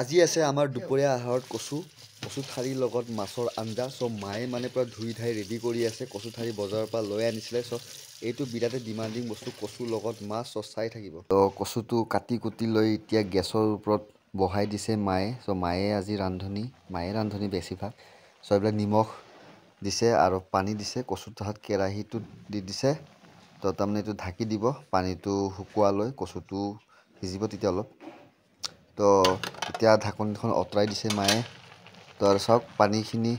আজি আছে আমাৰ দুপৰীয়া আহাৰত কচু কচু ঠাৰিৰ লগত মাছৰ আঞ্জা চ' মায়ে মানে পূৰা ধুই ধাই ৰেডি কৰি আছে কচু ঠাৰি বজাৰৰ পৰা লৈ আনিছিলে চ' এইটো বিৰাতে ডিমাণ্ডিং বস্তু কচুৰ লগত মাছ চ' চাই থাকিব কচুটো কাটি কুটি লৈ এতিয়া গেছৰ ওপৰত বহাই দিছে মায়ে চ' মায়ে আজি ৰান্ধনি মায়ে ৰান্ধনি বেছিভাগ চ' এইবিলাক নিমখ দিছে আৰু পানী দিছে কচুৰ তাত কেৰাহীটো দি দিছে ত' তাৰমানে এইটো ঢাকি দিব পানীটো লৈ কচুটো সিজিব তেতিয়া অলপ তো এতিয়া ঢাকনখন আঁতৰাই দিছে মায়ে তো আৰু চাওক পানীখিনি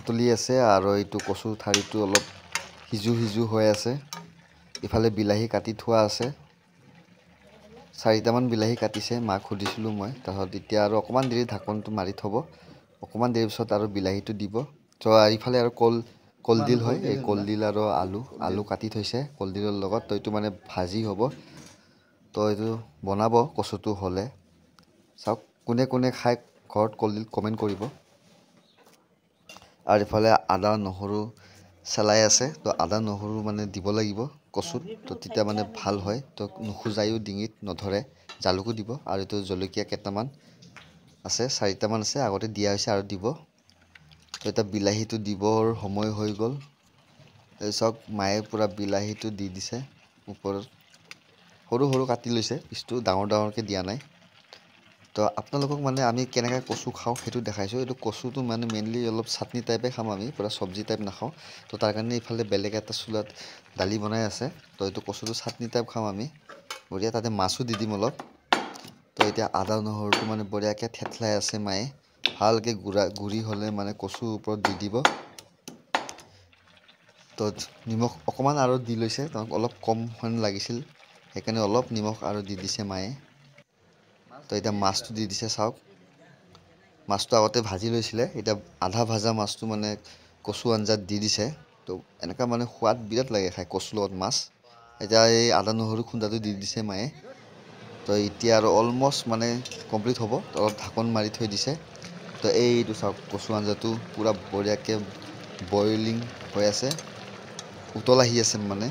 উতলি আছে আৰু এইটো কচু ঠাৰিটো অলপ সিজু সিজু হৈ আছে ইফালে বিলাহী কাটি থোৱা আছে চাৰিটামান বিলাহী কাটিছে মাক সুধিছিলোঁ মই তাৰপাছত এতিয়া আৰু অকণমান দেৰি ঢাকনটো মাৰি থ'ব অকণমান দেৰি পিছত আৰু বিলাহীটো দিব তো ইফালে আৰু কল কলডিল হয় এই কলডিল আৰু আলু আলু কাটি থৈছে কলডিলৰ লগত তো এইটো মানে ভাজি হ'ব তো এইটো বনাব কচুটো হ'লে চাওক কোনে কোনে খাই ঘৰত কলডিল কমেণ্ট কৰিব আৰু ইফালে আদা নহৰু চেলাই আছে তো আদা নহৰু মানে দিব লাগিব কচুত তো তেতিয়া মানে ভাল হয় তো নুখোজায়ো ডিঙিত নধৰে জালুকো দিব আৰু এইটো জলকীয়া কেইটামান আছে চাৰিটামান আছে আগতে দিয়া হৈছে আৰু দিব তো এতিয়া বিলাহীটো দিবৰ সময় হৈ গ'ল চাওক মায়ে পূৰা বিলাহীটো দি দিছে ওপৰত সৰু সৰু কাটি লৈছে পিচটো ডাঙৰ ডাঙৰকৈ দিয়া নাই তো আপোনালোকক মানে আমি কেনেকৈ কচু খাওঁ সেইটো দেখাইছোঁ এইটো কচুটো মানে মেইনলি অলপ চাটনি টাইপে খাম আমি পূৰা চব্জি টাইপ নাখাওঁ তো তাৰ কাৰণে এইফালে বেলেগ এটা চোলাত দালি বনাই আছে তো এইটো কচুটো চাটনি টাইপ খাম আমি বঢ়িয়া তাতে মাছো দি দিম অলপ তো এতিয়া আদা নহৰুটো মানে বঢ়িয়াকৈ ঠেঠলাই আছে মায়ে ভালকৈ গুড়া গুড়ি হ'লে মানে কচুৰ ওপৰত দি দিব তো নিমখ অকণমান আৰু দি লৈছে অলপ কম মানে লাগিছিল সেইকাৰণে অলপ নিমখ আৰু দি দিছে মায়ে তো এতিয়া মাছটো দি দিছে চাওক মাছটো আগতে ভাজি লৈছিলে এতিয়া আধা ভাজা মাছটো মানে কচু আঞ্জাত দি দিছে তো এনেকুৱা মানে সোৱাদ বিৰাট লাগে খায় কচুৰ লগত মাছ এতিয়া এই আদা নহৰু খুন্দাটো দি দিছে মায়ে তো এতিয়া আৰু অলমষ্ট মানে কমপ্লিট হ'ব অলপ ঢাকন মাৰি থৈ দিছে তো এইটো চাওক কচু আঞ্জাটো পূৰা বঢ়িয়াকৈ বইলিং হৈ আছে উতল আহি আছে মানে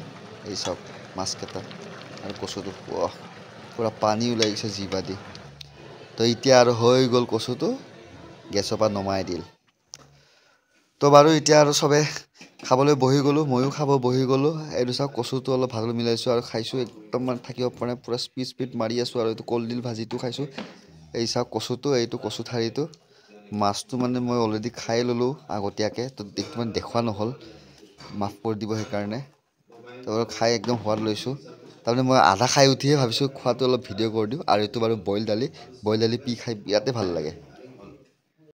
এই চাওক মাছকেইটা আৰু কচুটো পূৰা পানী ওলাই ওলাইছে জিভা দি তো এতিয়া আৰু হৈ গ'ল কচুটো গেছৰ পৰা নমাই দিল তো বাৰু এতিয়া আৰু চবে খাবলৈ বহি গ'লোঁ ময়ো খাব বহি গ'লোঁ এইটো চাওক কচুটো অলপ ভালদৰে মিলাইছোঁ আৰু খাইছোঁ একদম মানে থাকিব পৰা নাই পূৰা স্পীড স্পীড মাৰি আছোঁ আৰু এইটো কলডিল ভাজিটো খাইছোঁ এই চাওক কচুটো এইটো কচু ঠাৰিটো মাছটো মানে মই অলৰেডি খাই ল'লোঁ আগতীয়াকৈ তো এইটো মানে দেখুওৱা নহ'ল মাফ কৰি দিব সেইকাৰণে তো খাই একদম সোৱাদ লৈছোঁ তাৰমানে মই আধা খাই উঠিয়ে ভাবিছোঁ খোৱাটো অলপ ভিডিঅ' কৰি দিওঁ আৰু এইটো বাৰু বইল দালি বইল দালি পি খাই বিৰাটেই ভাল লাগে